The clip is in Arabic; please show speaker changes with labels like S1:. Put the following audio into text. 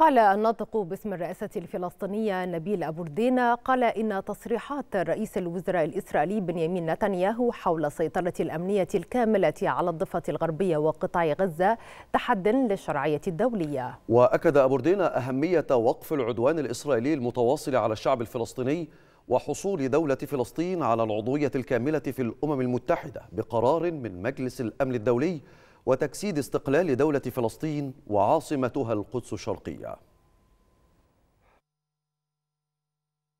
S1: قال الناطق باسم الرئاسة الفلسطينية نبيل أبو ردينا قال إن تصريحات رئيس الوزراء الإسرائيلي بنيامين نتنياهو حول السيطرة الأمنية الكاملة على الضفة الغربية وقطاع غزة تحد للشرعية الدولية
S2: وأكد أبو ردينا أهمية وقف العدوان الإسرائيلي المتواصل على الشعب الفلسطيني وحصول دولة فلسطين على العضوية الكاملة في الأمم المتحدة بقرار من مجلس الأمن الدولي وتجسيد استقلال دولة فلسطين وعاصمتها القدس الشرقية